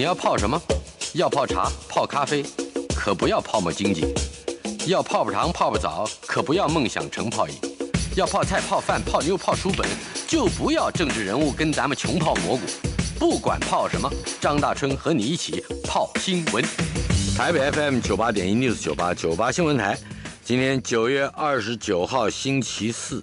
你要泡什么？要泡茶、泡咖啡，可不要泡沫经济；要泡不长、泡不早，可不要梦想成泡影；要泡菜、泡饭、泡妞、泡书本，就不要政治人物跟咱们穷泡蘑菇。不管泡什么，张大春和你一起泡新闻。台北 FM 九八点一，news 九八九八新闻台。今天九月二十九号，星期四，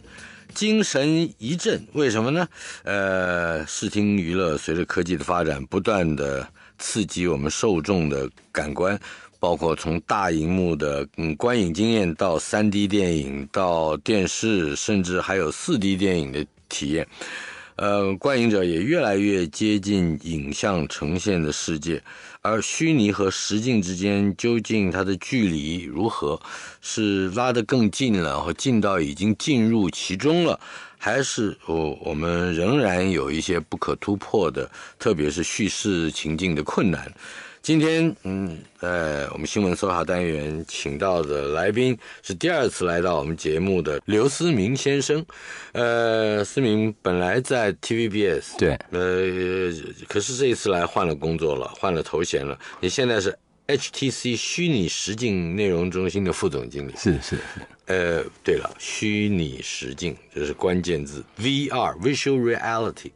精神一振。为什么呢？呃，视听娱乐随着科技的发展，不断的。刺激我们受众的感官，包括从大荧幕的嗯观影经验到 3D 电影，到电视，甚至还有 4D 电影的体验，呃，观影者也越来越接近影像呈现的世界，而虚拟和实境之间究竟它的距离如何，是拉得更近了，或近到已经进入其中了？还是我，我们仍然有一些不可突破的，特别是叙事情境的困难。今天，嗯，呃，我们新闻搜查单元请到的来宾是第二次来到我们节目的刘思明先生。呃，思明本来在 TVBS 对，呃，可是这一次来换了工作了，换了头衔了。你现在是。HTC 虚拟实境内容中心的副总经理是是是，呃，对了，虚拟实境这是关键字 v r v i s u a l Reality）。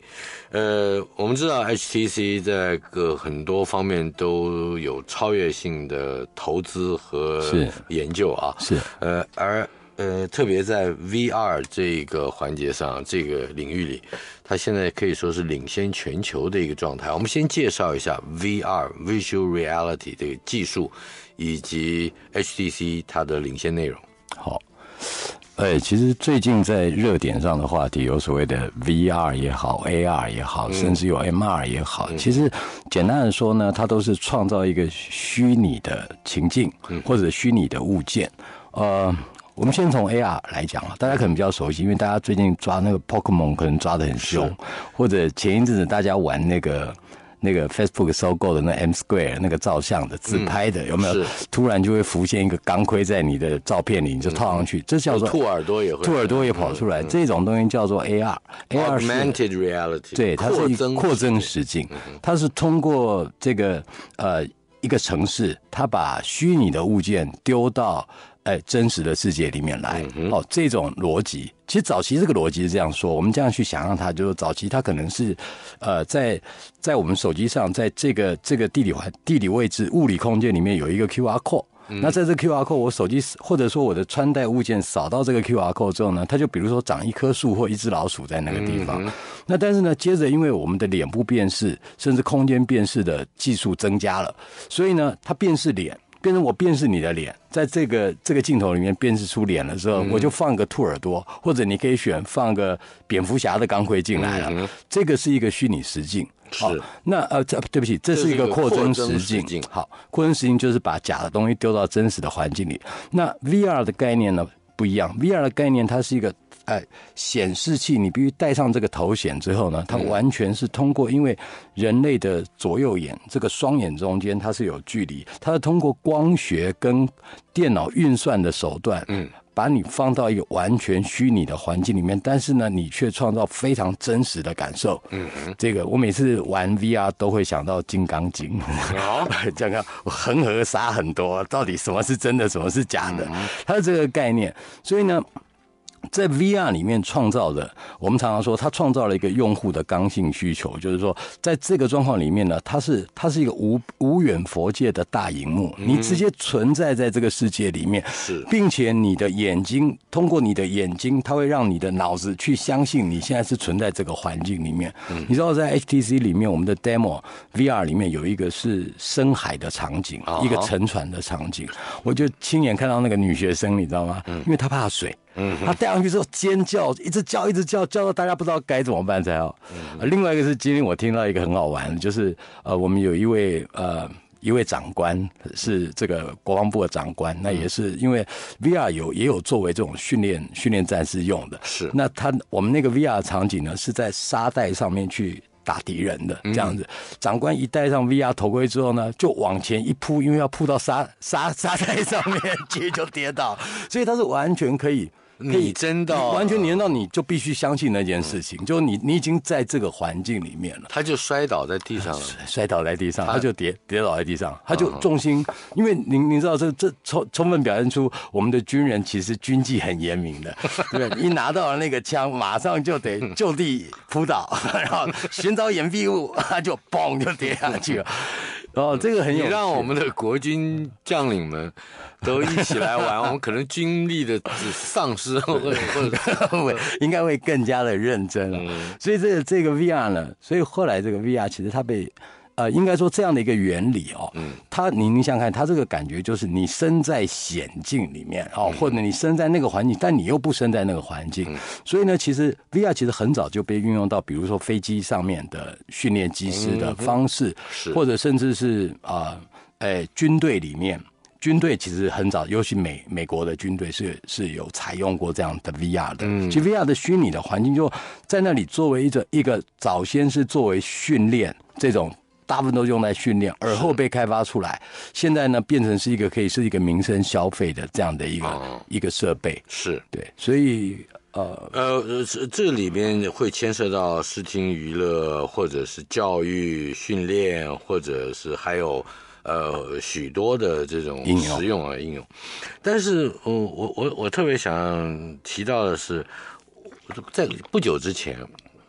呃，我们知道 HTC 在各很多方面都有超越性的投资和研究啊，是，呃，而。呃，特别在 VR 这个环节上，这个领域里，它现在可以说是领先全球的一个状态。我们先介绍一下 v r v i s u a l Reality） 这个技术，以及 HTC 它的领先内容。好，哎，其实最近在热点上的话题，有所谓的 VR 也好，AR 也好，甚至有 MR 也好，其实简单的说呢，它都是创造一个虚拟的情境，或者虚拟的物件，呃。我们先从 AR 来讲啊，大家可能比较熟悉，因为大家最近抓那个 Pokemon 可能抓的很凶，或者前一阵子大家玩那个那个 Facebook 收购的那 M Square 那个照相的自拍的，有没有？突然就会浮现一个钢盔在你的照片里，你就套上去，这叫做兔耳朵也会兔耳朵也跑出来，这种东西叫做 AR，AR 是 Augmented Reality，对，它是扩增实境，它是通过这个呃一个城市，它把虚拟的物件丢到。哎，真实的世界里面来哦，这种逻辑其实早期这个逻辑是这样说，我们这样去想象它，就是早期它可能是，呃，在在我们手机上，在这个这个地理环地理位置物理空间里面有一个 Q R code，那在这 Q R code 我手机或者说我的穿戴物件扫到这个 Q R code 之后呢，它就比如说长一棵树或一只老鼠在那个地方，那但是呢，接着因为我们的脸部辨识甚至空间辨识的技术增加了，所以呢，它辨识脸。变成我辨识你的脸，在这个这个镜头里面辨识出脸的时候，我就放个兔耳朵，或者你可以选放个蝙蝠侠的钢盔进来。了。这个是一个虚拟实境，是。那呃，这对不起，这是一个扩增实境。好，扩增实境就是把假的东西丢到真实的环境里。那 VR 的概念呢不一样，VR 的概念它是一个。哎，显示器，你必须戴上这个头显之后呢，它完全是通过，因为人类的左右眼这个双眼中间它是有距离，它是通过光学跟电脑运算的手段，嗯，把你放到一个完全虚拟的环境里面，但是呢，你却创造非常真实的感受。嗯，这个我每次玩 VR 都会想到《金刚经》，好，讲讲，恒河沙很多，到底什么是真的，什么是假的？它这个概念，所以呢。在 VR 里面创造的，我们常常说它创造了一个用户的刚性需求，就是说在这个状况里面呢，它是它是一个无无远佛界的大荧幕，你直接存在在这个世界里面，并且你的眼睛通过你的眼睛，它会让你的脑子去相信你现在是存在这个环境里面。你知道在 HTC 里面，我们的 Demo VR 里面有一个是深海的场景，一个沉船的场景，我就亲眼看到那个女学生，你知道吗？因为她怕水。嗯，他戴上去之后尖叫，一直叫，一直叫，叫到大家不知道该怎么办才好。另外一个是今天我听到一个很好玩，就是呃，我们有一位呃一位长官是这个国防部的长官，那也是因为 VR 有也有作为这种训练训练战士用的。是。那他我们那个 VR 场景呢是在沙袋上面去打敌人的这样子。长官一戴上 VR 头盔之后呢，就往前一扑，因为要扑到沙沙 沙袋上面，结就跌倒，所以他是完全可以。你真的，完全粘到，你就必须相信那件事情，就是你你已经在这个环境里面了。他就摔倒在地上了，摔倒在地上，他就跌跌倒在地上，他就重心，因为您您知道这这充充分表现出我们的军人其实军纪很严明的，对一拿到了那个枪，马上就得就地扑倒，然后寻找掩蔽物，他就嘣就跌下去了。哦，这个很有。让我们的国军将领们都一起来玩，我们可能军力的丧失 或者或者会应该会更加的认真了。所以这个这个 VR 呢，所以后来这个 VR 其实它被。呃，应该说这样的一个原理哦，嗯，他你你想看他这个感觉就是你身在险境里面哦，或者你身在那个环境，但你又不身在那个环境，所以呢，其实 VR 其实很早就被运用到，比如说飞机上面的训练机师的方式，是或者甚至是啊，哎，军队里面，军队其实很早，尤其美美国的军队是是有采用过这样的 VR 的，嗯，其实 VR 的虚拟的环境就在那里，作为一个一个早先是作为训练这种。大部分都用来训练，而后被开发出来。现在呢，变成是一个可以是一个民生消费的这样的一个一个设备。是，对，所以呃呃，这这里面会牵涉到视听娱乐，或者是教育训练，或者是还有呃许多的这种应用啊应用。但是，我我我我特别想提到的是，在不久之前。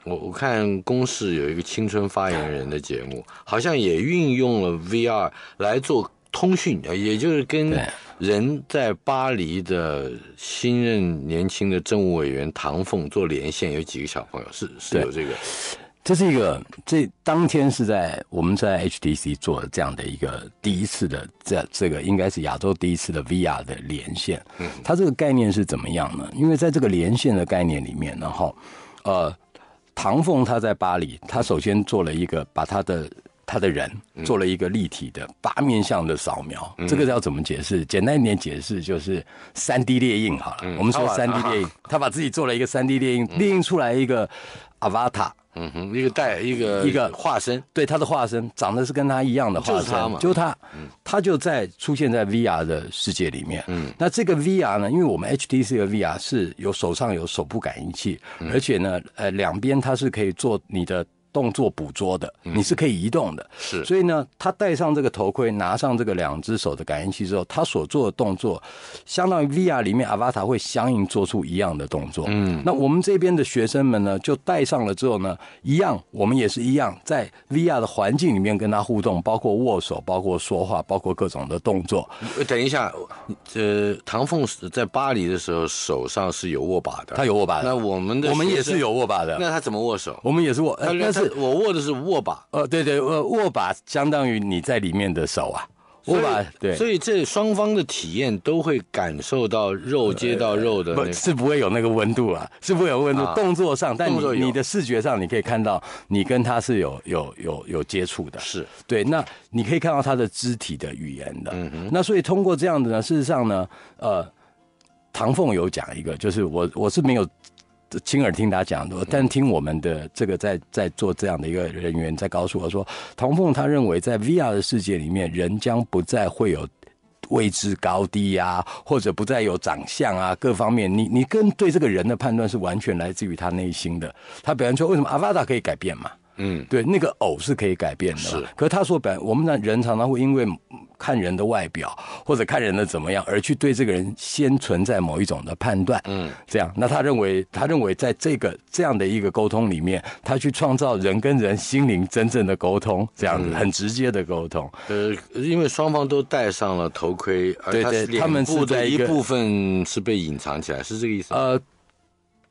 我我看公式有一个青春发言人的节目，好像也运用了 VR 来做通讯，也就是跟人在巴黎的新任年轻的政务委员唐凤做连线，有几个小朋友是是有这个，这是一个这当天是在我们在 HTC 做这样的一个第一次的这这个应该是亚洲第一次的 VR 的连线，它这个概念是怎么样呢？因为在这个连线的概念里面，然后呃。唐凤他在巴黎，他首先做了一个把他的他的人做了一个立体的八面像的扫描，这个要怎么解释？简单一点解释就是三 D 列印好了。我们说三 D 列印，他把自己做了一个三 D 列印，列印出来一个 Avatar。嗯哼，一个带一个一个化身，对他的化身，长得是跟他一样的化身嘛，就他，他就在出现在 VR 的世界里面。嗯，那这个 VR 呢，因为我们 HTC 的 VR 是有手上有手部感应器，而且呢，呃，两边它是可以做你的。动作捕捉的，你是可以移动的，是，所以呢，他戴上这个头盔，拿上这个两只手的感应器之后，他所做的动作，相当于 VR 里面 Avatar 会相应做出一样的动作。嗯，那我们这边的学生们呢，就戴上了之后呢，一样，我们也是一样，在 VR 的环境里面跟他互动，包括握手，包括说话，包括各种的动作。等一下，这唐凤在巴黎的时候手上是有握把的，他有握把的。那我们的我们也是有握把的，那他怎么握手？我们也是握，呃、那是。我握的是握把，呃，对对，握握把相当于你在里面的手啊，握把对，所以这双方的体验都会感受到肉接到肉的，不是不会有那个温度啊，是不会有温度。动作上，但你的视觉上你可以看到你跟他是有有有有接触的，是对。那你可以看到他的肢体的语言的，嗯哼。那所以通过这样子呢，事实上呢，呃，唐凤有讲一个，就是我我是没有。亲耳听他讲的，但听我们的这个在在做这样的一个人员在告诉我说，唐凤他认为在 VR 的世界里面，人将不再会有位置高低呀，或者不再有长相啊，各方面，你你跟对这个人的判断是完全来自于他内心的。他表现出为什么阿巴达可以改变嘛？嗯，对，那个偶是可以改变的，是。可是他说，本我们的人常常会因为看人的外表或者看人的怎么样，而去对这个人先存在某一种的判断。嗯，这样。那他认为，他认为在这个这样的一个沟通里面，他去创造人跟人心灵真正的沟通，这样子、很直接的沟通。呃，因为双方都戴上了头盔，对对，他们在一部分是被隐藏起来，是这个意思。呃。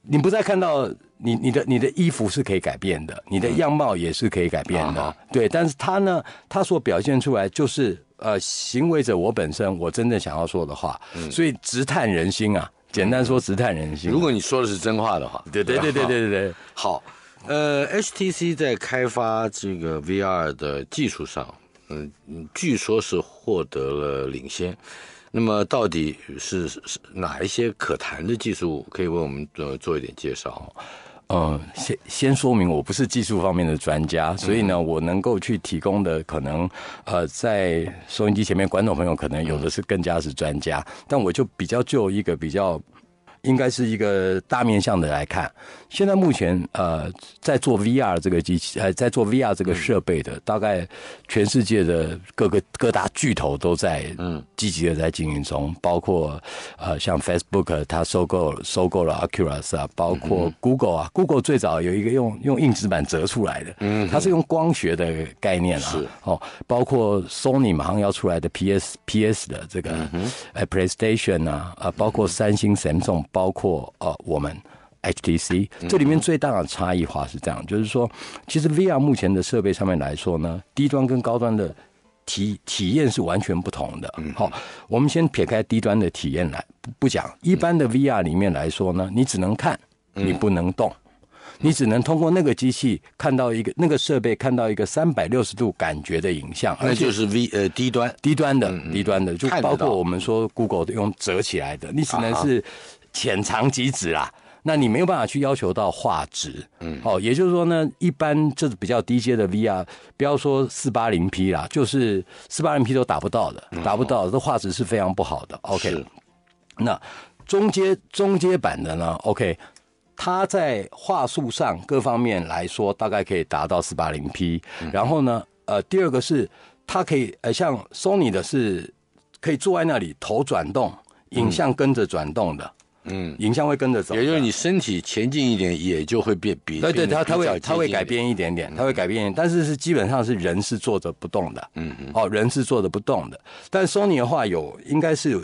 你不再看到你你的你的衣服是可以改变的，你的样貌也是可以改变的，对。但是他呢，他所表现出来就是呃，行为者我本身我真的想要说的话，嗯、所以直探人心啊，简单说直探人心。如果你说的是真话的话，对对对对对对对，好。呃，HTC 在开发这个 VR 的技术上，嗯，据说是获得了领先。那么到底是是哪一些可谈的技术，可以为我们呃做一点介绍？嗯，先先说明我不是技术方面的专家，所以呢，我能够去提供的可能，呃，在收音机前面观众朋友可能有的是更加是专家，但我就比较就一个比较。应该是一个大面向的来看。现在目前，呃，在做 VR 这个机器，呃，在做 VR 这个设备的，大概全世界的各个各大巨头都在嗯积极的在经营中。包括呃，像 Facebook，它收购收购了 a c u r a s 啊，包括 Google 啊。Google 最早有一个用用硬纸板折出来的，嗯，它是用光学的概念啊。是。哦，包括 Sony 马上要出来的 PS PS 的这个哎 PlayStation 啊，啊，包括三星 Samsung。包括呃，我们 HTC 这里面最大的差异化是这样，就是说，其实 VR 目前的设备上面来说呢，低端跟高端的体体验是完全不同的。好，我们先撇开低端的体验来不讲。一般的 VR 里面来说呢，你只能看，你不能动，你只能通过那个机器看到一个那个设备看到一个三百六十度感觉的影像。那就是 V 呃低端低端的低端的，就包括我们说 Google 用折起来的，你只能是。浅尝即止啦，那你没有办法去要求到画质，嗯，哦，也就是说呢，一般就是比较低阶的 VR，不要说四八零 P 啦，就是四八零 P 都达不到的，达不到，这画质是非常不好的。OK，那中阶中阶版的呢，OK，它在画术上各方面来说，大概可以达到四八零 P，然后呢，呃，第二个是它可以，呃，像 Sony 的是可以坐在那里头转动，影像跟着转动的。嗯，影像会跟着走，也就是你身体前进一点，也就会变比。对对，它它会它会改变一点点，它会改变，但是是基本上是人是坐着不动的。嗯嗯，哦，人是坐着不动的，但 Sony 的话有应该是有。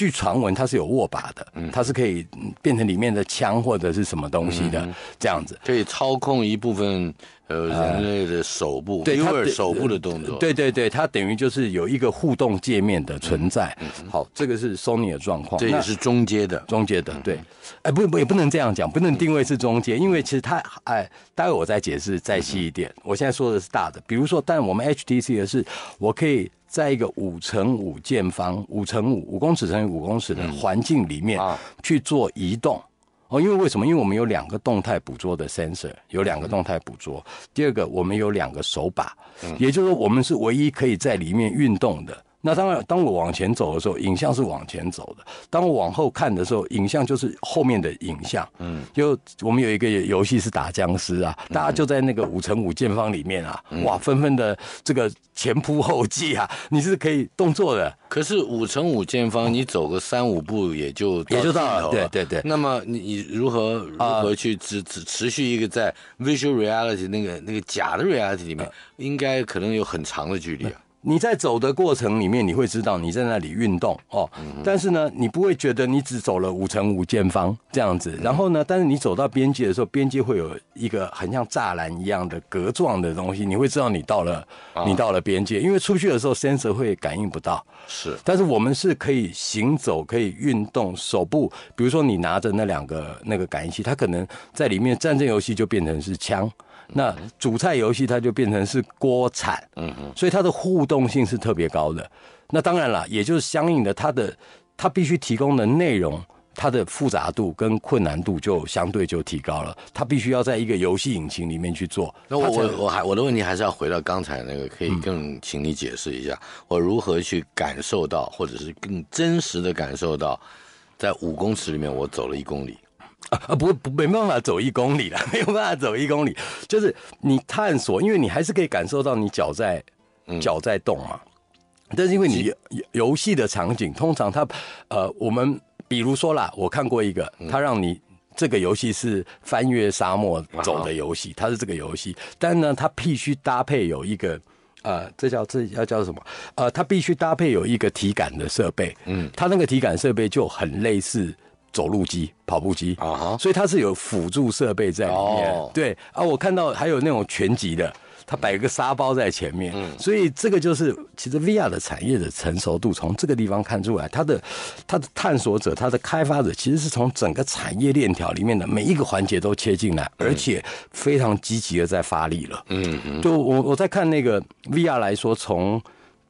据传闻，它是有握把的，它是可以变成里面的枪或者是什么东西的，这样子可以操控一部分呃人类的手部，对，手部的动作，对对对，它等于就是有一个互动界面的存在。好，这个是 Sony 的状况，这也是中间的，中间的，对，哎，不不也不能这样讲，不能定位是中间，因为其实它，哎，待会我再解释再细一点，我现在说的是大的，比如说，但我们 HTC 的是我可以。在一个五乘五建方，五乘五五公尺乘以五公尺的环境里面去做移动，哦，因为为什么？因为我们有两个动态捕捉的 sensor，有两个动态捕捉。第二个，我们有两个手把，也就是说，我们是唯一可以在里面运动的。那当然，当我往前走的时候，影像是往前走的；当我往后看的时候，影像就是后面的影像。嗯，就我们有一个游戏是打僵尸啊，大家就在那个五乘五建方里面啊，哇，纷纷的这个前仆后继啊，你是可以动作的。可是五乘五建方，你走个三五步也就也就到了。对对对。那么你你如何如何去持持持续一个在 v i s u a l reality 那个那个假的 reality 里面，应该可能有很长的距离啊。你在走的过程里面，你会知道你在那里运动哦。但是呢，你不会觉得你只走了五乘五间方这样子。然后呢，但是你走到边界的时候，边界会有一个很像栅栏一样的格状的东西，你会知道你到了，你到了边界。因为出去的时候 s e n s r 会感应不到。是，但是我们是可以行走，可以运动，手部，比如说你拿着那两个那个感应器，它可能在里面战争游戏就变成是枪。那主菜游戏它就变成是锅铲，嗯，所以它的互动性是特别高的。那当然了，也就是相应的，它的它必须提供的内容，它的复杂度跟困难度就相对就提高了。它必须要在一个游戏引擎里面去做。那我我我还我的问题还是要回到刚才那个，可以更请你解释一下，我如何去感受到，或者是更真实的感受到，在五公尺里面我走了一公里。啊不不，没办法走一公里了，没有办法走一公里，就是你探索，因为你还是可以感受到你脚在，脚在动嘛。但是因为你游戏的场景，通常它，呃，我们比如说啦，我看过一个，它让你这个游戏是翻越沙漠走的游戏，它是这个游戏，但呢，它必须搭配有一个，呃，这叫这要叫什么？呃，它必须搭配有一个体感的设备。嗯，它那个体感设备就很类似。走路机、跑步机啊，所以它是有辅助设备在里面。对啊，我看到还有那种全集的，它摆个沙包在前面。所以这个就是，其实 VR 的产业的成熟度，从这个地方看出来，它的、它的探索者、它的开发者，其实是从整个产业链条里面的每一个环节都切进来，而且非常积极的在发力了。嗯嗯。就我我在看那个 VR 来说，从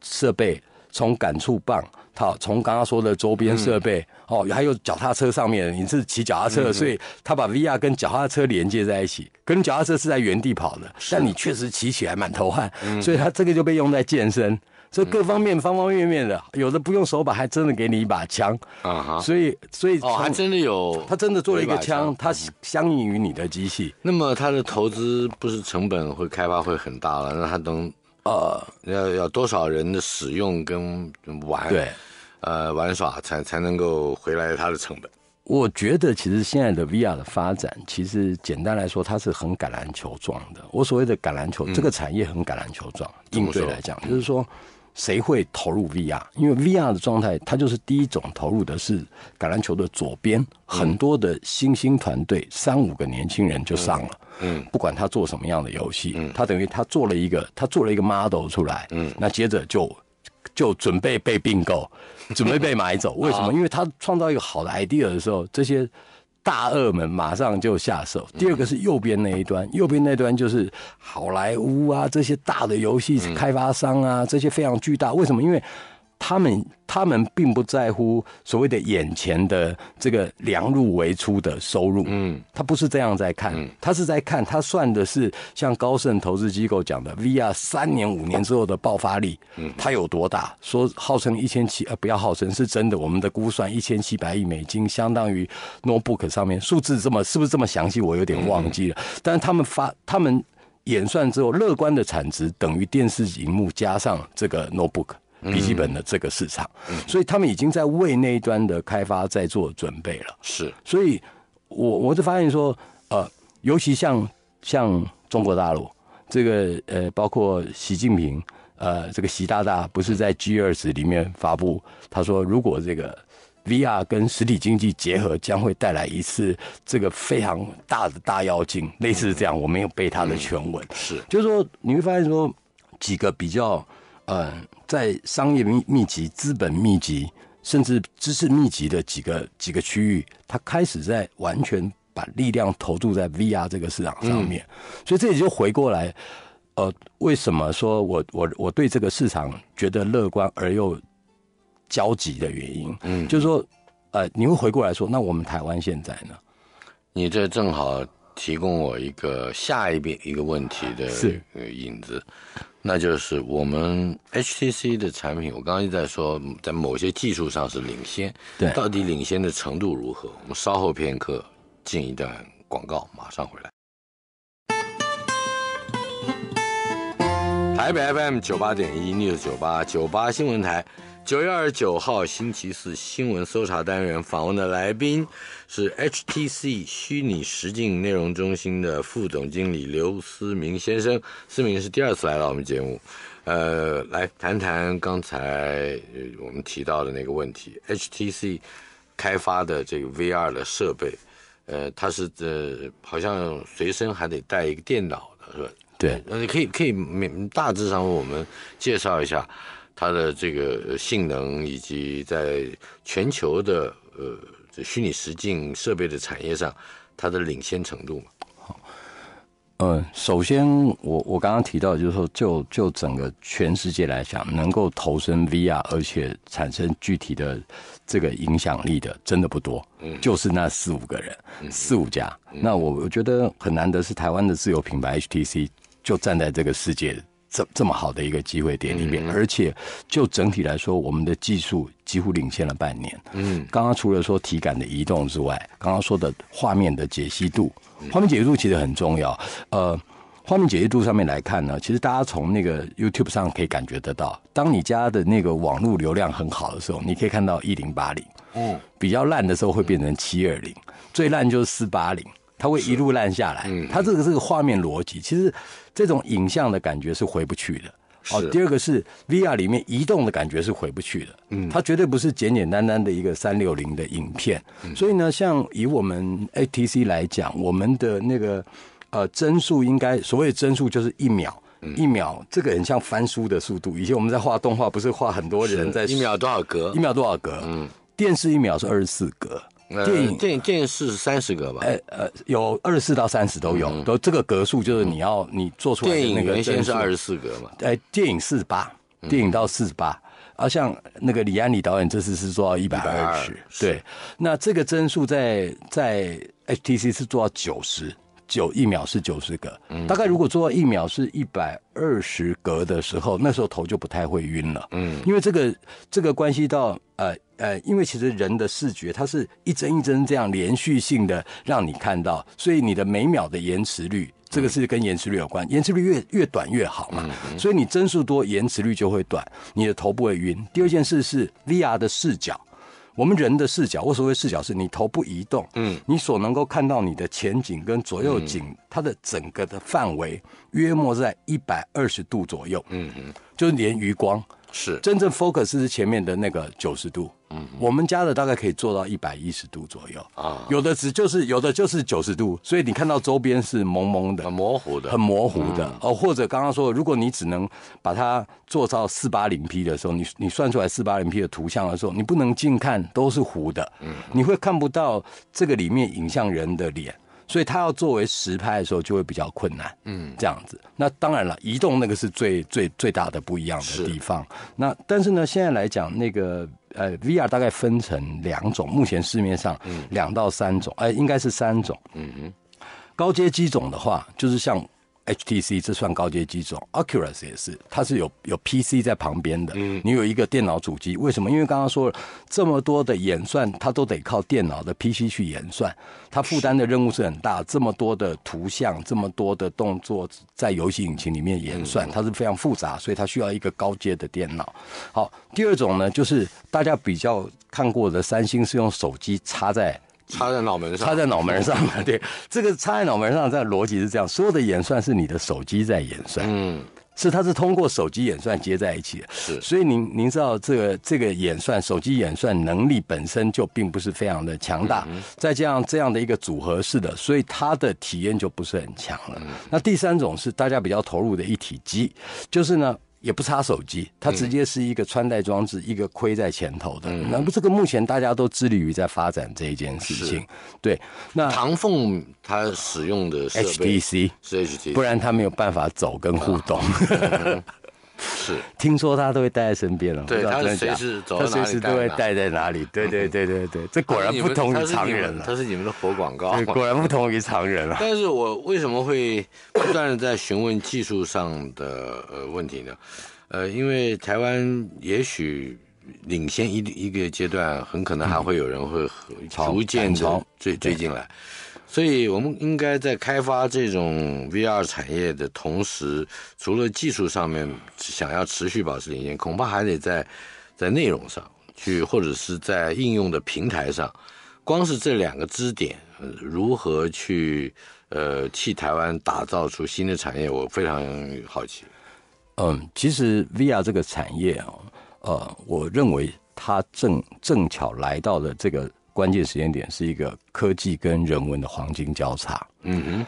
设备，从感触棒。好，从刚刚说的周边设备，哦，还有脚踏车上面，你是骑脚踏车，所以他把 VR 跟脚踏车连接在一起，跟脚踏车是在原地跑的，但你确实骑起来满头汗，所以他这个就被用在健身，所以各方面方方面面的，有的不用手把，还真的给你一把枪啊，所以所以还真的有，他真的做了一个枪，它相应于你的机器，那么它的投资不是成本会开发会很大了，那它能？呃，要要多少人的使用跟玩，对，呃，玩耍才才能够回来它的成本。我觉得其实现在的 VR 的发展，其实简单来说，它是很橄榄球状的。我所谓的橄榄球，这个产业很橄榄球状，应对来讲，就是说。谁会投入 VR？因为 VR 的状态，它就是第一种投入的是橄榄球的左边，很多的新兴团队，三五个年轻人就上了。嗯，不管他做什么样的游戏，他等于他做了一个，他做了一个 model 出来。嗯，那接着就就准备被并购，准备被买走。为什么？因为他创造一个好的 idea 的时候，这些。大鳄们马上就下手。第二个是右边那一端，右边那端就是好莱坞啊，这些大的游戏开发商啊，这些非常巨大。为什么？因为。他们他们并不在乎所谓的眼前的这个量入为出的收入，嗯，他不是这样在看，他是在看，他算的是像高盛投资机构讲的 VR 三年五年之后的爆发力，嗯，它有多大？说号称一千七，呃，不要号称是真的，我们的估算一千七百亿美金，相当于 notebook 上面数字这么是不是这么详细？我有点忘记了，但是他们发他们演算之后，乐观的产值等于电视荧幕加上这个 notebook。笔记本的这个市场，所以他们已经在为那一端的开发在做准备了。是，所以我我就发现说，呃，尤其像像中国大陆这个，呃，包括习近平，呃，这个习大大不是在 G 二十里面发布，他说如果这个 VR 跟实体经济结合，将会带来一次这个非常大的大妖精，类似这样。我没有背他的全文，是，就是说你会发现说几个比较，嗯。在商业密密集、资本密集，甚至知识密集的几个几个区域，它开始在完全把力量投注在 VR 这个市场上面。所以这也就回过来，呃，为什么说我我我对这个市场觉得乐观而又焦急的原因？嗯，就是说，呃，你会回过来说，那我们台湾现在呢？你这正好。提供我一个下一遍一个问题的影子，那就是我们 HTC 的产品，我刚刚一直在说，在某些技术上是领先，对，到底领先的程度如何？我们稍后片刻进一段广告，马上回来。台北 FM 九八点一，六九八九八新闻台。九月二十九号，星期四，新闻搜查单元访问的来宾是 HTC 虚拟实境内容中心的副总经理刘思明先生。思明是第二次来到我们节目，呃，来谈谈刚才我们提到的那个问题。HTC 开发的这个 VR 的设备，呃，它是呃，好像随身还得带一个电脑的是吧？对，那你可以可以，大致上我们介绍一下。它的这个性能以及在全球的呃这虚拟实境设备的产业上，它的领先程度嘛？好，呃，首先我我刚刚提到就是说，就就整个全世界来讲，能够投身 VR 而且产生具体的这个影响力的，真的不多，嗯，就是那四五个人，四五家。那我我觉得很难得是台湾的自有品牌 HTC 就站在这个世界。这这么好的一个机会点里面，而且就整体来说，我们的技术几乎领先了半年。嗯，刚刚除了说体感的移动之外，刚刚说的画面的解析度，画面解析度其实很重要。呃，画面解析度上面来看呢，其实大家从那个 YouTube 上可以感觉得到，当你家的那个网络流量很好的时候，你可以看到一零八零。嗯，比较烂的时候会变成七二零，最烂就是四八零。它会一路烂下来，它这个这个画面逻辑，其实这种影像的感觉是回不去的。哦，第二个是 VR 里面移动的感觉是回不去的，嗯，它绝对不是简简单单的一个三六零的影片。所以呢，像以我们 ATC 来讲，我们的那个呃帧数应该，所谓帧数就是一秒一秒，这个很像翻书的速度。以前我们在画动画，不是画很多人在一秒多少格？一秒多少格？嗯，电视一秒是二十四格。电影电影电视是三十格吧？哎，呃，有二十四到三十都有，都这个格数就是你要你做出来。电影原先是二十四格嘛？哎，电影四十八，电影到四十八，而像那个李安李导演这次是做到一百二十。对，那这个帧数在在 HTC 是做到九十。九一秒是九十格，大概如果做到一秒是一百二十格的时候，那时候头就不太会晕了。嗯，因为这个这个关系到呃呃，因为其实人的视觉它是一帧一帧这样连续性的让你看到，所以你的每秒的延迟率，这个是跟延迟率有关，延迟率越越短越好嘛。所以你帧数多，延迟率就会短，你的头不会晕。第二件事是 VR 的视角。我们人的视角，我所谓视角是你头部移动，嗯，你所能够看到你的前景跟左右景，它的整个的范围约莫在一百二十度左右，嗯嗯，就是连余光是真正 focus 是前面的那个九十度。嗯，我们家的大概可以做到一百一十度左右啊，有的只就是有的就是九十度，所以你看到周边是蒙蒙的、很模糊的、很模糊的哦。或者刚刚说，如果你只能把它做到四八零 P 的时候，你你算出来四八零 P 的图像的时候，你不能近看都是糊的，嗯，你会看不到这个里面影像人的脸，所以它要作为实拍的时候就会比较困难，嗯，这样子。那当然了，移动那个是最最最大的不一样的地方。那但是呢，现在来讲那个。呃，VR 大概分成两种，目前市面上两到三种，哎，应该是三种。嗯嗯，高阶机种的话，就是像。HTC 这算高阶机种，Oculus 也是，它是有有 PC 在旁边的，你有一个电脑主机，为什么？因为刚刚说了这么多的演算，它都得靠电脑的 PC 去演算，它负担的任务是很大，这么多的图像，这么多的动作在游戏引擎里面演算，它是非常复杂，所以它需要一个高阶的电脑。好，第二种呢，就是大家比较看过的三星是用手机插在。插在脑门上，插在脑门上。对，这个插在脑门上这逻辑是这样：所有的演算是你的手机在演算，嗯，是它是通过手机演算接在一起的。是，所以您您知道这个这个演算手机演算能力本身就并不是非常的强大，再加上这样的一个组合式的，所以它的体验就不是很强了。那第三种是大家比较投入的一体机，就是呢。也不插手机，它直接是一个穿戴装置，一个盔在前头的。那这个目前大家都致力于在发展这一件事情。对，那唐凤他使用的 HDC，是 HTC，不然他没有办法走跟互动。是，听说他都会带在身边了。对，他随时走到哪里都会带在哪里。对，对，对，对，对，这果然不同于常人了。他是你们的活广告，果然不同于常人了。但是我为什么会不断的在询问技术上的呃问题呢？呃，因为台湾也许领先一一个阶段，很可能还会有人会逐渐的追追进来。所以，我们应该在开发这种 VR 产业的同时，除了技术上面想要持续保持领先，恐怕还得在在内容上去，或者是在应用的平台上，光是这两个支点，如何去呃替台湾打造出新的产业，我非常好奇。嗯，其实 VR 这个产业啊，呃，我认为它正正巧来到了这个。关键时间点是一个科技跟人文的黄金交叉。嗯哼，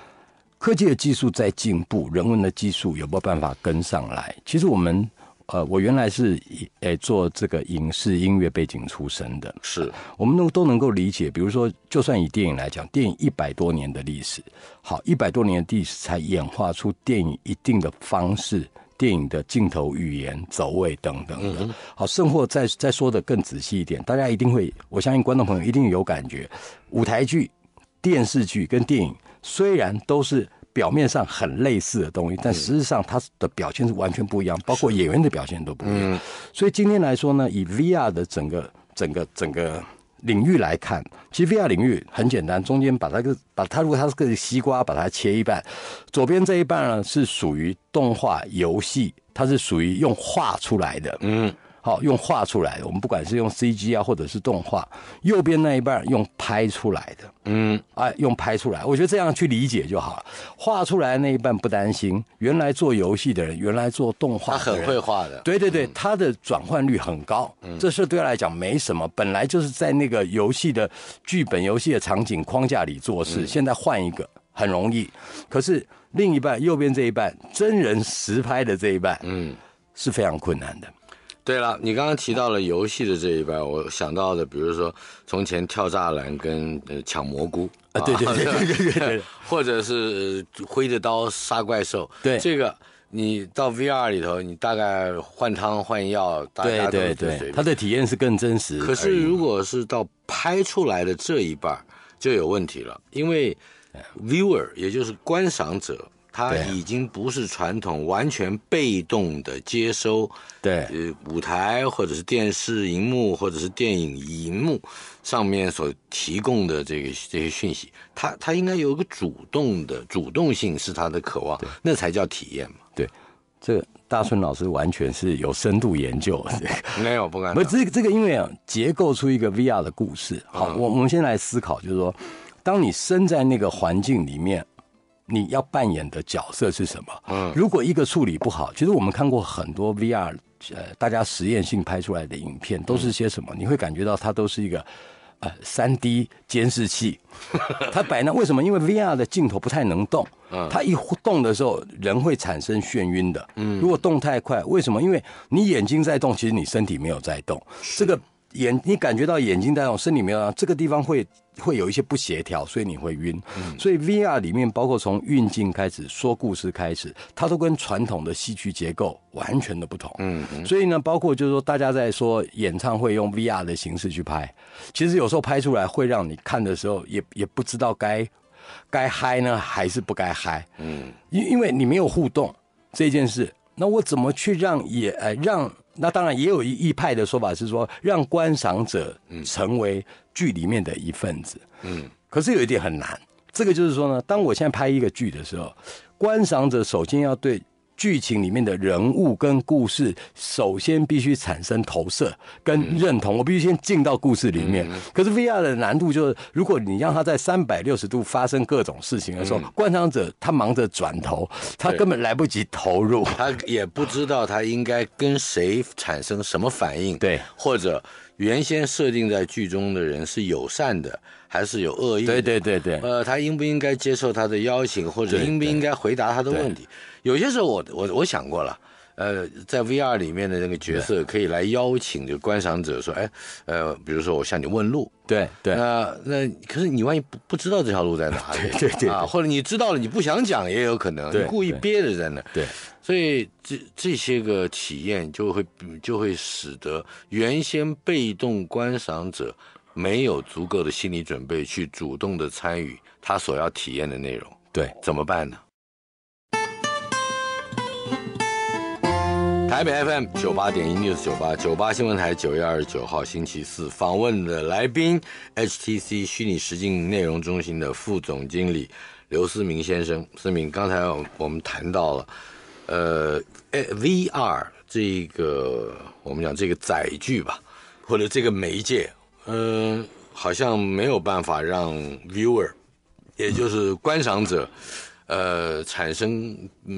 科技的技术在进步，人文的技术有没有办法跟上来？其实我们，呃，我原来是，诶，做这个影视音乐背景出身的，是我们都都能够理解。比如说，就算以电影来讲，电影一百多年的历史，好，一百多年的历史才演化出电影一定的方式。电影的镜头语言、走位等等的，好，甚或再再说的更仔细一点，大家一定会，我相信观众朋友一定有感觉。舞台剧、电视剧跟电影虽然都是表面上很类似的东西，但实际上它的表现是完全不一样，包括演员的表现都不一样。所以今天来说呢，以 VR 的整个、整个、整个。领域来看，其实 VR 领域很简单，中间把它个把它如果它是个西瓜，把它切一半，左边这一半呢是属于动画游戏，它是属于用画出来的，嗯。好，用画出来的。我们不管是用 CG 啊，或者是动画，右边那一半用拍出来的。嗯，哎，用拍出来，我觉得这样去理解就好。画出来那一半不担心。原来做游戏的人，原来做动画，他很会画的。对对对，他的转换率很高。嗯，这事对他来讲没什么。本来就是在那个游戏的剧本、游戏的场景框架里做事，现在换一个很容易。可是另一半，右边这一半真人实拍的这一半，嗯，是非常困难的。对了，你刚刚提到了游戏的这一半，我想到的，比如说从前跳栅栏跟抢蘑菇啊，对对对对对，或者是挥着刀杀怪兽，对这个你到 VR 里头，你大概换汤换药，大对对对，他的体验是更真实。可是如果是到拍出来的这一半就有问题了，因为 viewer 也就是观赏者。他已经不是传统完全被动的接收，对，呃，舞台或者是电视荧幕或者是电影荧幕上面所提供的这个这些讯息，他他应该有一个主动的主动性，是他的渴望，那才叫体验嘛。对，这大春老师完全是有深度研究，没有不敢，不，这个这个因为啊，结构出一个 VR 的故事。好，我我们先来思考，就是说，当你身在那个环境里面。你要扮演的角色是什么？嗯，如果一个处理不好，其实我们看过很多 VR 呃，大家实验性拍出来的影片，都是些什么？你会感觉到它都是一个，呃，3D 监视器，它摆那为什么？因为 VR 的镜头不太能动，它一动的时候人会产生眩晕的，嗯，如果动太快，为什么？因为你眼睛在动，其实你身体没有在动，这个眼你感觉到眼睛在动，身体没有动，这个地方会。会有一些不协调，所以你会晕。所以 VR 里面包括从运镜开始、说故事开始，它都跟传统的戏曲结构完全的不同。嗯，所以呢，包括就是说，大家在说演唱会用 VR 的形式去拍，其实有时候拍出来会让你看的时候也也不知道该该嗨呢，还是不该嗨。嗯，因因为你没有互动这件事，那我怎么去让也呃让？那当然也有一一派的说法是说，让观赏者成为剧里面的一份子。嗯，可是有一点很难，这个就是说呢，当我现在拍一个剧的时候，观赏者首先要对。剧情里面的人物跟故事，首先必须产生投射跟认同。我必须先进到故事里面。可是 V R 的难度就是，如果你让他在三百六十度发生各种事情的时候，观赏者他忙着转头，他根本来不及投入。他也不知道他应该跟谁产生什么反应。对，或者原先设定在剧中的人是友善的，还是有恶意？对对对对。呃，他应不应该接受他的邀请，或者应不应该回答他的问题？有些时候我我我想过了，呃，在 VR 里面的那个角色可以来邀请就观赏者说，哎，呃，比如说我向你问路，对对，那那可是你万一不不知道这条路在哪，对对对啊，或者你知道了你不想讲也有可能，你故意憋着在那，对，所以这这些个体验就会就会使得原先被动观赏者没有足够的心理准备去主动的参与他所要体验的内容，对，怎么办呢？台北 FM 九八点一 News 九八九八新闻台九月二十九号星期四访问的来宾，HTC 虚拟实境内容中心的副总经理刘思明先生。思明，刚才我们谈到了，呃，VR 这个我们讲这个载具吧，或者这个媒介，嗯，好像没有办法让 Viewer，也就是观赏者。呃，产生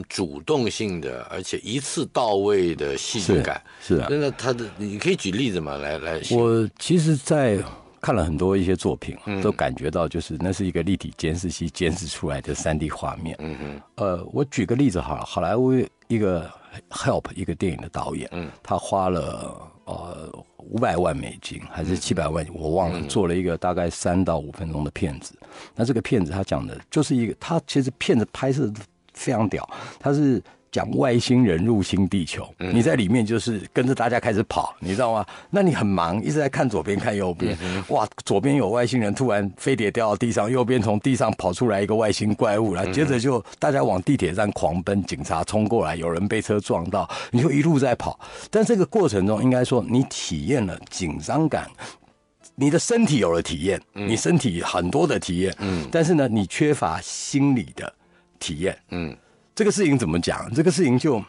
主动性的，而且一次到位的戏剧感，是啊。那他的，你可以举例子嘛，来来。我其实，在看了很多一些作品，都感觉到就是那是一个立体监视器监视出来的 3D 画面。嗯嗯。呃，我举个例子哈，好莱坞一个。Help 一个电影的导演，嗯，他花了呃五百万美金还是七百万，我忘了，做了一个大概三到五分钟的片子。那这个片子他讲的就是一个，他其实片子拍摄非常屌，他是。讲外星人入侵地球，你在里面就是跟着大家开始跑，你知道吗？那你很忙，一直在看左边看右边，哇，左边有外星人，突然飞碟掉到地上，右边从地上跑出来一个外星怪物，然后接着就大家往地铁站狂奔，警察冲过来，有人被车撞到，你就一路在跑。但这个过程中，应该说你体验了紧张感，你的身体有了体验，你身体很多的体验，嗯，但是呢，你缺乏心理的体验，嗯。这个事情怎么讲？这个事情就，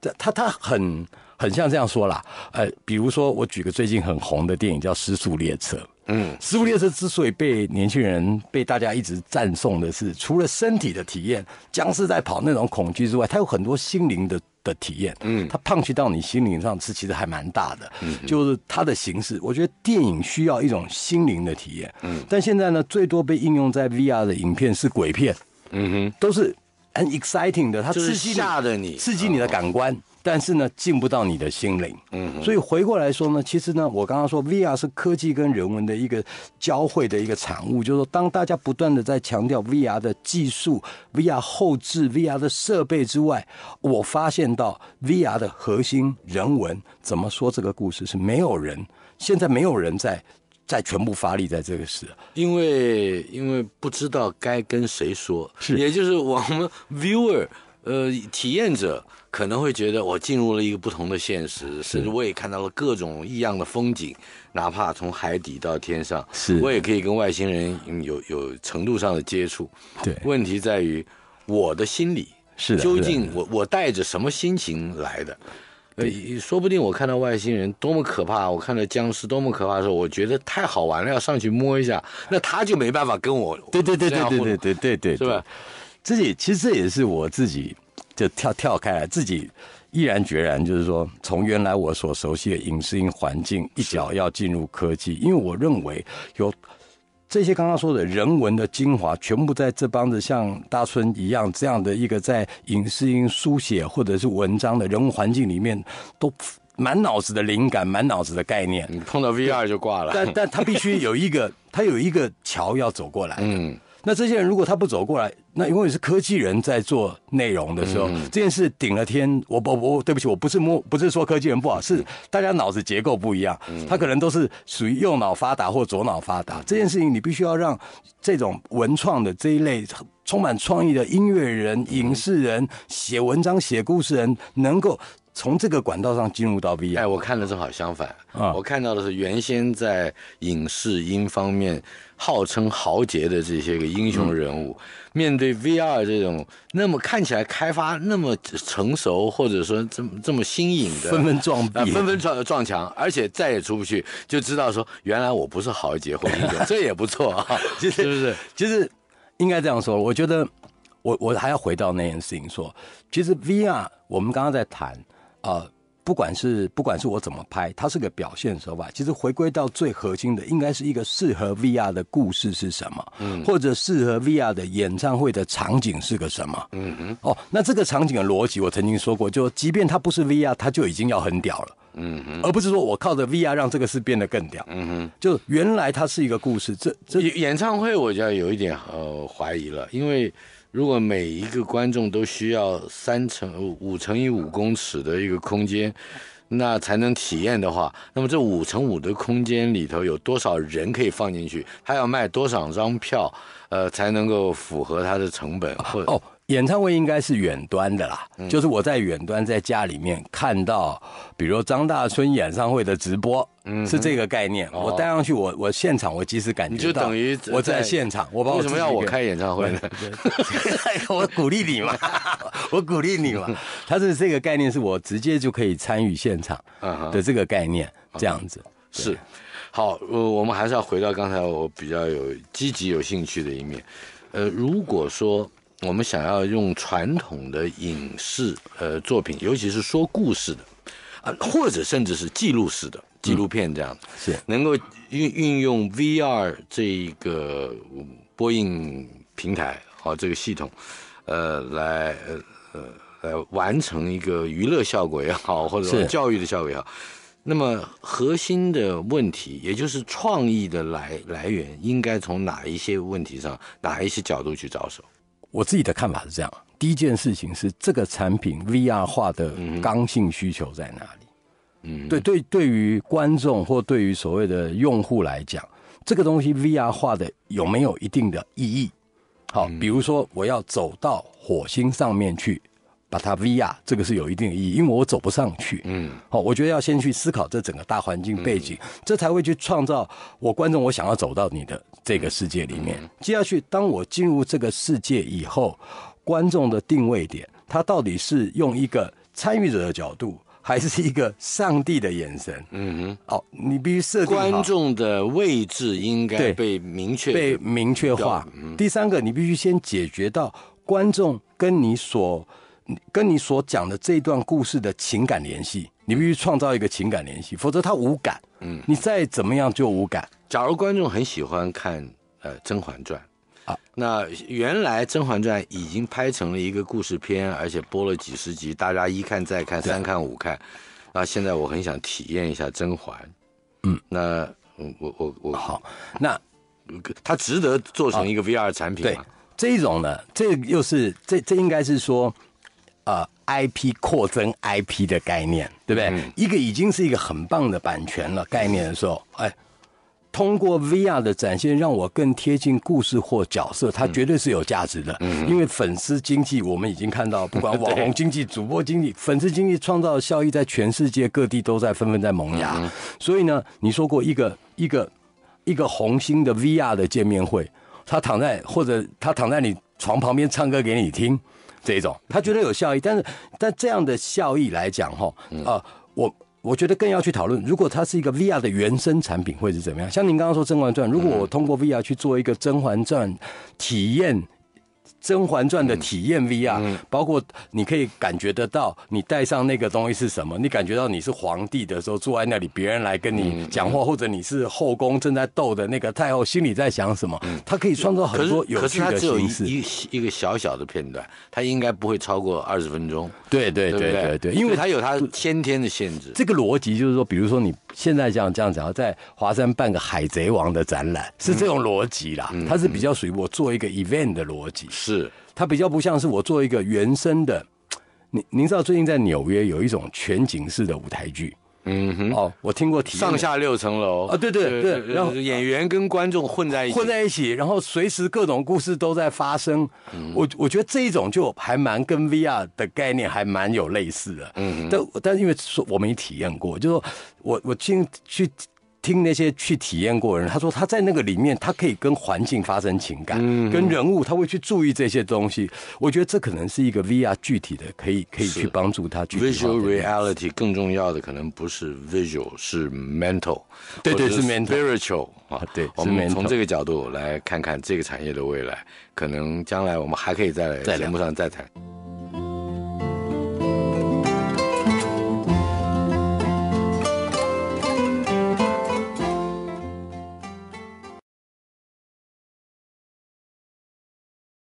他他他很很像这样说啦。呃，比如说我举个最近很红的电影叫《失速列车》。嗯，《失速列车》之所以被年轻人被大家一直赞颂的是，除了身体的体验，僵尸在跑那种恐惧之外，它有很多心灵的的体验。嗯，它胖去到你心灵上是其实还蛮大的。嗯，就是它的形式，我觉得电影需要一种心灵的体验。嗯，但现在呢，最多被应用在 VR 的影片是鬼片。嗯哼，都是。很 exciting 的，它刺激大的你，刺激你的感官，但是呢，进不到你的心灵。嗯，所以回过来说呢，其实呢，我刚刚说 VR 是科技跟人文的一个交汇的一个产物，就是说，当大家不断的在强调 VR 的技术、VR 后置、VR 的设备之外，我发现到 VR 的核心人文，怎么说这个故事是没有人，现在没有人在。在全部发力在这个事，因为因为不知道该跟谁说，是，也就是我们 viewer，呃，体验者可能会觉得我进入了一个不同的现实，是，我也看到了各种异样的风景，哪怕从海底到天上，是，我也可以跟外星人有有程度上的接触，对，问题在于我的心理是究竟我我带着什么心情来的。说不定我看到外星人多么可怕，我看到僵尸多么可怕的时候，我觉得太好玩了，要上去摸一下。那他就没办法跟我对对对对对对对对对，是吧？自己其实这也是我自己就跳跳开来，自己毅然决然就是说，从原来我所熟悉的影视音环境一脚要进入科技，因为我认为有。这些刚刚说的人文的精华，全部在这帮子像大春一样这样的一个在影视音书写或者是文章的人物环境里面，都满脑子的灵感，满脑子的概念，碰到 VR 就挂了。但 但他必须有一个，他有一个桥要走过来。嗯。那这些人如果他不走过来，那因为是科技人在做内容的时候，这件事顶了天。我我我，对不起，我不是摸，不是说科技人不好，是大家脑子结构不一样，他可能都是属于右脑发达或左脑发达。这件事情你必须要让这种文创的这一类。充满创意的音乐人、影视人、写文章、写故事人，能够从这个管道上进入到 VR。哎，我看的正好相反啊！我看到的是原先在影视音方面号称豪杰的这些个英雄人物，面对 VR 这种那么看起来开发那么成熟，或者说这么这么新颖的，纷纷撞壁，纷纷撞撞墙，而且再也出不去，就知道说原来我不是豪杰或英雄，这也不错啊，是不是？就是。应该这样说，我觉得我我还要回到那件事情说，其实 VR 我们刚刚在谈啊，不管是不管是我怎么拍，它是个表现手法。其实回归到最核心的，应该是一个适合 VR 的故事是什么，嗯，或者适合 VR 的演唱会的场景是个什么，嗯嗯。哦，那这个场景的逻辑，我曾经说过，就即便它不是 VR，它就已经要很屌了。嗯哼，而不是说我靠着 VR 让这个事变得更屌。嗯哼，就原来它是一个故事，这这演唱会我就有一点呃怀疑了，因为如果每一个观众都需要三乘五乘以五公尺的一个空间，那才能体验的话，那么这五乘五的空间里头有多少人可以放进去？他要卖多少张票，呃，才能够符合他的成本？哦。演唱会应该是远端的啦，就是我在远端在家里面看到，比如张大春演唱会的直播，是这个概念。我带上去，我我现场，我即时感觉到，你就等于我在现场。我为什么要我开演唱会呢？我鼓励你嘛，我鼓励你嘛。他是这个概念，是我直接就可以参与现场的这个概念，这样子是。好，我们还是要回到刚才我比较有积极有兴趣的一面。呃，如果说。我们想要用传统的影视呃作品，尤其是说故事的啊，或者甚至是记录式的纪录片这样，是能够运运用 VR 这一个播映平台啊这个系统，呃来呃呃呃完成一个娱乐效果也好，或者说教育的效果也好，那么核心的问题，也就是创意的来来源，应该从哪一些问题上，哪一些角度去着手？我自己的看法是这样：第一件事情是，这个产品 VR 化的刚性需求在哪里？嗯，对对，对于观众或对于所谓的用户来讲，这个东西 VR 化的有没有一定的意义？好，比如说我要走到火星上面去。把它 VR，这个是有一定的意义，因为我走不上去。嗯，好，我觉得要先去思考这整个大环境背景，这才会去创造我观众我想要走到你的这个世界里面。接下去，当我进入这个世界以后，观众的定位点，他到底是用一个参与者的角度，还是一个上帝的眼神？嗯哼，哦，你必须设定观众的位置应该被明确被明确化。第三个，你必须先解决到观众跟你所。跟你所讲的这段故事的情感联系，你必须创造一个情感联系，否则他无感。嗯，你再怎么样就无感。假如观众很喜欢看呃《甄嬛传》啊，那原来《甄嬛传》已经拍成了一个故事片，而且播了几十集，大家一看再看三看五看，那现在我很想体验一下甄嬛。嗯，那我我我我好，那他值得做成一个 VR 产品吗？对，这种呢，这又是这这应该是说。呃，IP 扩增 IP 的概念，对不对？一个已经是一个很棒的版权了概念的时候，哎，通过 VR 的展现，让我更贴近故事或角色，它绝对是有价值的。因为粉丝经济，我们已经看到，不管 网红经济、主播经济、粉丝经济创造效益，在全世界各地都在纷纷在萌芽。所以呢，你说过一个一个一个红星的 VR 的见面会，他躺在或者他躺在你床旁边唱歌给你听。这一种，他觉得有效益，但是但这样的效益来讲，哈，啊，我我觉得更要去讨论，如果它是一个 VR 的原生产品，会是怎么样，像您刚刚说《甄嬛传》，如果我通过 VR 去做一个《甄嬛传》体验。《甄嬛传》的体验 VR，包括你可以感觉得到，你戴上那个东西是什么，你感觉到你是皇帝的时候坐在那里，别人来跟你讲话，或者你是后宫正在斗的那个太后心里在想什么，他可以创造很多有趣的。形是它只有一一个小小的片段，它应该不会超过二十分钟。对对对对对，因为它有它先天的限制。这个逻辑就是说，比如说你现在这样这样讲，在华山办个《海贼王》的展览，是这种逻辑啦，它是比较属于我做一个 event 的逻辑。是，它比较不像是我做一个原生的，您您知道最近在纽约有一种全景式的舞台剧，嗯哼，哦，我听过体验，上下六层楼啊，对对对，然后演员跟观众混在一起，混在一起，然后随时各种故事都在发生，我我觉得这一种就还蛮跟 VR 的概念还蛮有类似的，嗯，但但是因为说我没体验过，就说我我进去。听那些去体验过人，他说他在那个里面，他可以跟环境发生情感，跟人物，他会去注意这些东西。我觉得这可能是一个 VR 具体的，可以可以去帮助他。Visual reality 更重要的可能不是 visual，是 mental。对对，是 mental virtual 啊。对，我们从这个角度来看看这个产业的未来，可能将来我们还可以在节目上再谈。